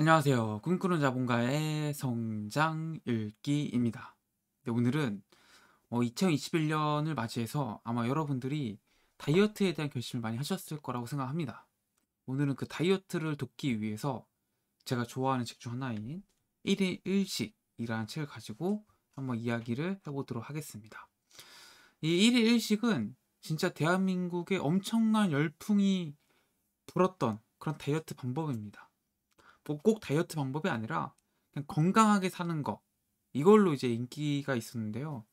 안녕하세요. 꿈꾸는 자본가의 성장 읽기입니다. 네, 오늘은 어, 2021년을 맞이해서 아마 여러분들이 다이어트에 대한 결심을 많이 하셨을 거라고 생각합니다. 오늘은 그 다이어트를 돕기 위해서 제가 좋아하는 책 중 하나인 1일 1식이라는 책을 가지고 한번 이야기를 해보도록 하겠습니다. 이 1일 1식은 진짜 대한민국의 엄청난 열풍이 불었던 그런 다이어트 방법입니다. 뭐꼭 다이어트 방법이 아니라 그냥 건강하게 사는 거 이걸로 이제 인기가 있었는데요.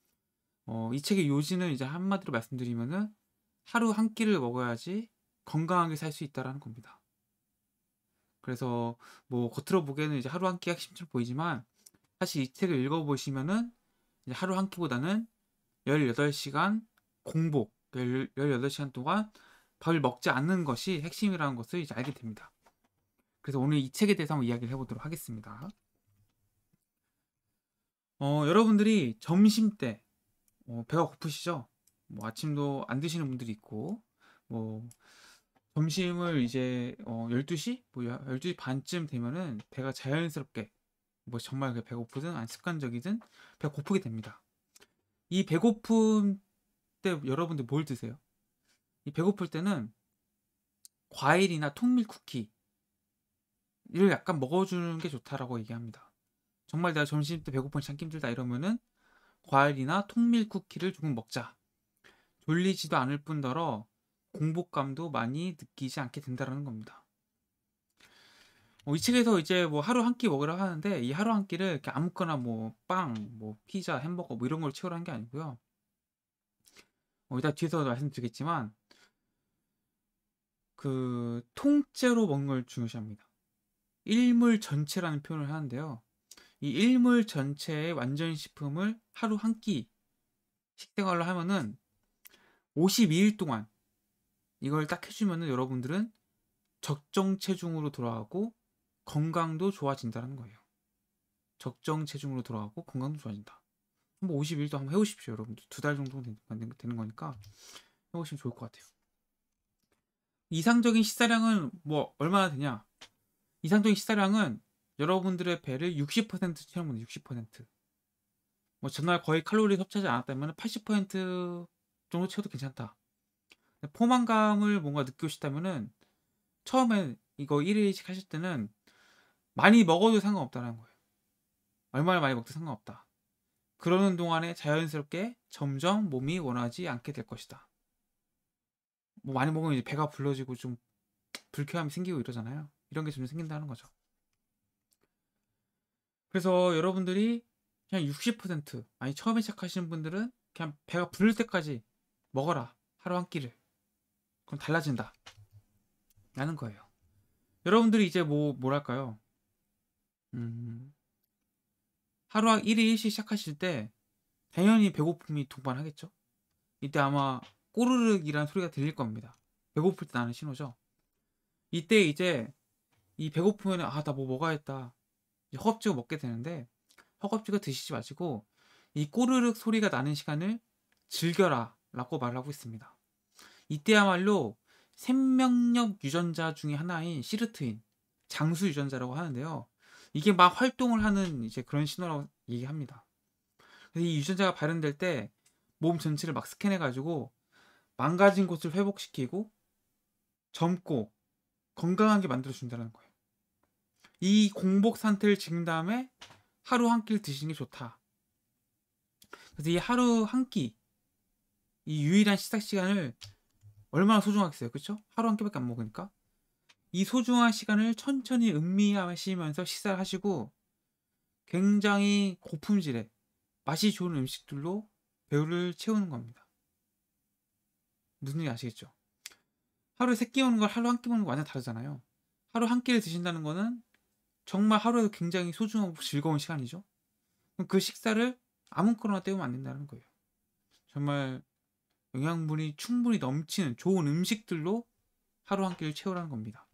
어, 이 책의 요지는 이제 한마디로 말씀드리면은 하루 한 끼를 먹어야지 건강하게 살 수 있다라는 겁니다. 그래서 뭐 겉으로 보기에는 이제 하루 한 끼가 심처럼 보이지만 사실 이 책을 읽어보시면은 하루 한 끼보다는 18시간 공복, 18시간 동안 밥을 먹지 않는 것이 핵심이라는 것을 이제 알게 됩니다. 그래서 오늘 이 책에 대해서 한번 이야기를 해보도록 하겠습니다. 어, 여러분들이 점심 때 어, 배가 고프시죠? 뭐 아침도 안 드시는 분들이 있고 뭐 점심을 이제 어, 12시? 뭐 12시 반쯤 되면은 배가 자연스럽게 뭐 정말 그 배고프든 안 습관적이든 배가 고프게 됩니다. 이 배고픔 때 여러분들 뭘 드세요? 이 배고플 때는 과일이나 통밀 쿠키 이를 약간 먹어주는 게 좋다라고 얘기합니다. 정말 내가 점심 때 배고픈 참기 힘들다 이러면은 과일이나 통밀 쿠키를 조금 먹자. 졸리지도 않을 뿐더러 공복감도 많이 느끼지 않게 된다라는 겁니다. 어, 이 책에서 이제 뭐 하루 한 끼 먹으라고 하는데 이 하루 한 끼를 이렇게 아무거나 뭐 빵, 뭐 피자, 햄버거 뭐 이런 걸 채우라는 게 아니고요. 어, 이따 뒤에서 말씀드리겠지만 그 통째로 먹는 걸 중요시합니다. 일물 전체라는 표현을 하는데요. 이 일물 전체의 완전 식품을 하루 한 끼 식생활로 하면은 52일 동안 이걸 딱 해주면은 여러분들은 적정 체중으로 돌아가고 건강도 좋아진다는 거예요. 적정 체중으로 돌아가고 건강도 좋아진다. 한번 50일도 한번 해보십시오, 여러분들. 두 달 정도 되는 거니까 해보시면 좋을 것 같아요. 이상적인 식사량은 뭐 얼마나 되냐? 이상적인 식사량은 여러분들의 배를 60% 채우면 60%. 뭐 전날 거의 칼로리 섭취하지 않았다면 80% 정도 채워도 괜찮다. 포만감을 뭔가 느끼고 싶다면 처음에 이거 1일씩 하실 때는 많이 먹어도 상관없다는 거예요. 얼마나 많이 먹도 상관없다. 그러는 동안에 자연스럽게 점점 몸이 원하지 않게 될 것이다. 뭐 많이 먹으면 이제 배가 불러지고 좀 불쾌함이 생기고 이러잖아요. 이런 게 좀 생긴다는 거죠. 그래서 여러분들이 그냥 60% 아니 처음에 시작하시는 분들은 그냥 배가 부를 때까지 먹어라 하루 한 끼를 그럼 달라진다 라는 거예요. 여러분들이 이제 뭐 뭐랄까요? 음, 하루 1일 1시 시작하실 때 당연히 배고픔이 동반하겠죠. 이때 아마 꼬르륵이라는 소리가 들릴 겁니다. 배고플 때 나는 신호죠. 이때 이제 이 배고프면 아나뭐 먹어야겠다 허겁지겁 먹게 되는데 허겁지겁 드시지 마시고 이 꼬르륵 소리가 나는 시간을 즐겨라 라고 말하고 있습니다. 이때야말로 생명력 유전자 중의 하나인 시르트인 장수 유전자라고 하는데요. 이게 막 활동을 하는 이제 그런 신호라고 얘기합니다. 이 유전자가 발현될 때 몸 전체를 막 스캔해가지고 망가진 곳을 회복시키고 젊고 건강하게 만들어준다는 거예요. 이 공복 상태를 지킨 다음에 하루 한 끼를 드시는 게 좋다. 그래서 이 하루 한 끼, 이 유일한 식사 시간을 얼마나 소중하겠어요, 그쵸 하루 한 끼밖에 안 먹으니까 이 소중한 시간을 천천히 음미하시면서 식사를 하시고 굉장히 고품질의 맛이 좋은 음식들로 배우를 채우는 겁니다. 무슨 얘 아시겠죠? 하루에 세끼 먹는 걸 하루 한 끼 먹는 거 완전 다르잖아요. 하루 한 끼를 드신다는 거는 정말 하루에도 굉장히 소중하고 즐거운 시간이죠. 그 식사를 아무거나 때우면 안 된다는 거예요. 정말 영양분이 충분히 넘치는 좋은 음식들로 하루 한 끼를 채우라는 겁니다.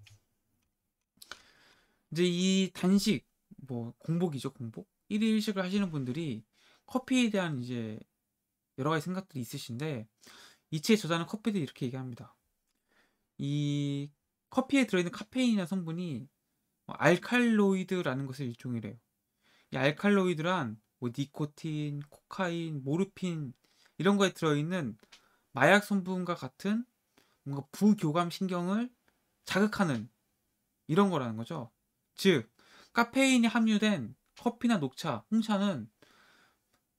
이제 이 단식, 뭐 공복이죠, 공복. 1일 1식을 하시는 분들이 커피에 대한 이제 여러 가지 생각들이 있으신데 이책의 저자는 커피도 이렇게 얘기합니다. 이 커피에 들어있는 카페인이나 성분이 뭐 알칼로이드라는 것을 일종이래요. 이 알칼로이드란 뭐 니코틴, 코카인, 모르핀 이런 거에 들어있는 마약 성분과 같은 뭔가 부교감 신경을 자극하는 이런 거라는 거죠. 즉 카페인이 함유된 커피나 녹차, 홍차는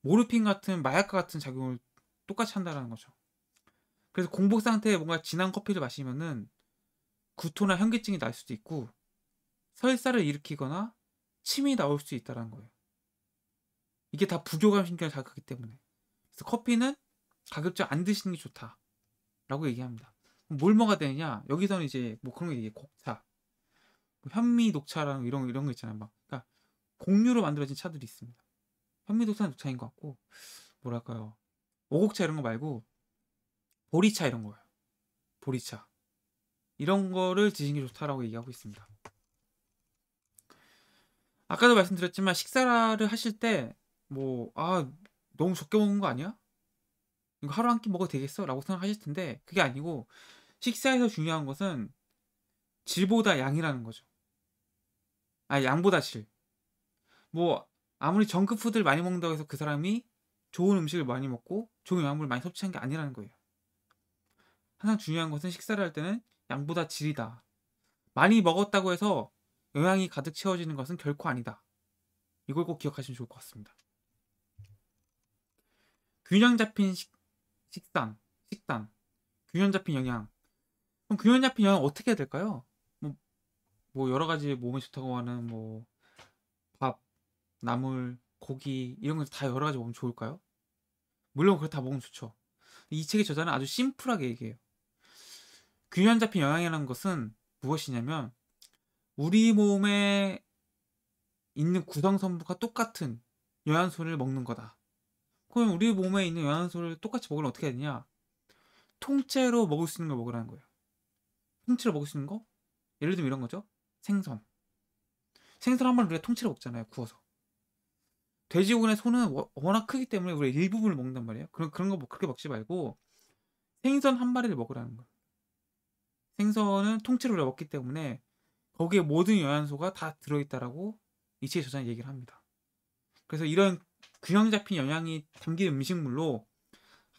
모르핀 같은 마약과 같은 작용을 똑같이 한다라는 거죠. 그래서 공복 상태에 뭔가 진한 커피를 마시면은 구토나 현기증이 날 수도 있고 설사를 일으키거나 침이 나올 수 있다는 거예요. 이게 다 부교감 신경을 자극하기 때문에. 그래서 커피는 가급적 안 드시는 게 좋다라고 얘기합니다. 뭘 먹어야 되느냐? 여기서는 이제 뭐 그런 게 이게 곡차, 뭐 현미 녹차라는 이런 이런 거 있잖아요. 막 그러니까 곡류로 만들어진 차들이 있습니다. 현미 녹차는 녹차인 것 같고 뭐랄까요? 오곡차 이런 거 말고 보리차 이런 거예요. 보리차 이런 거를 드시는 게 좋다라고 얘기하고 있습니다. 아까도 말씀드렸지만 식사를 하실 때 뭐 아 너무 적게 먹는 거 아니야? 이거 그러니까 하루 한 끼 먹어도 되겠어? 라고 생각하실 텐데 그게 아니고 식사에서 중요한 것은 질보다 양이라는 거죠. 아 양보다 질. 뭐 아무리 정크푸드를 많이 먹는다고 해서 그 사람이 좋은 음식을 많이 먹고 좋은 영양분을 많이 섭취한 게 아니라는 거예요. 항상 중요한 것은 식사를 할 때는 양보다 질이다. 많이 먹었다고 해서 영양이 가득 채워지는 것은 결코 아니다. 이걸 꼭 기억하시면 좋을 것 같습니다. 균형 잡힌 식, 식단, 식단, 균형 잡힌 영양. 그럼 균형 잡힌 영양 어떻게 해야 될까요? 뭐, 뭐 여러 가지 몸에 좋다고 하는 뭐 밥, 나물, 고기 이런 것 다 여러 가지 먹으면 좋을까요? 물론 그렇다 먹으면 좋죠. 이 책의 저자는 아주 심플하게 얘기해요. 균형 잡힌 영양이라는 것은 무엇이냐면 우리 몸에 있는 구성선부가 똑같은 영양소를 먹는 거다. 그럼 우리 몸에 있는 영양소를 똑같이 먹으면 어떻게 해 되냐? 통째로 먹을 수 있는 걸 먹으라는 거예요. 통째로 먹을 수 있는 거? 예를 들면 이런 거죠. 생선. 생선 한 마리 우리가 통째로 먹잖아요. 구워서. 돼지고기의 손은 워낙 크기 때문에 우리가 일부분을 먹는단 말이에요. 그런, 그런 거 뭐 그렇게 먹지 말고 생선 한 마리를 먹으라는 거예요. 생선은 통째로 우리가 먹기 때문에 거기에 모든 영양소가 다 들어있다라고 이책의 저자는 얘기를 합니다. 그래서 이런 균형 잡힌 영양이 담긴 음식물로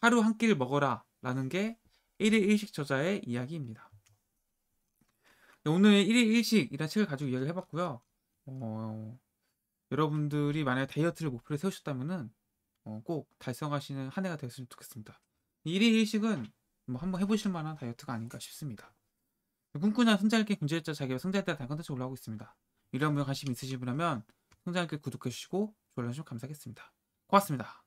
하루 한 끼를 먹어라 라는 게 1일 1식 저자의 이야기입니다. 네, 오늘 1일 1식이라는 책을 가지고 이야기를 해봤고요. 어, 여러분들이 만약 다이어트를 목표로 세우셨다면 어, 꼭 달성하시는 한 해가 되었으면 좋겠습니다. 1일 1식은 뭐 한번 해보실 만한 다이어트가 아닌가 싶습니다. 꿈꾸냐 성장게교지했죠자기가 성장했다 다른 컨텐츠 올라오고 있습니다. 이런 분야 관심 있으시면 성장할게 구독해주시고 좋아요 주시면 감사하겠습니다. 고맙습니다.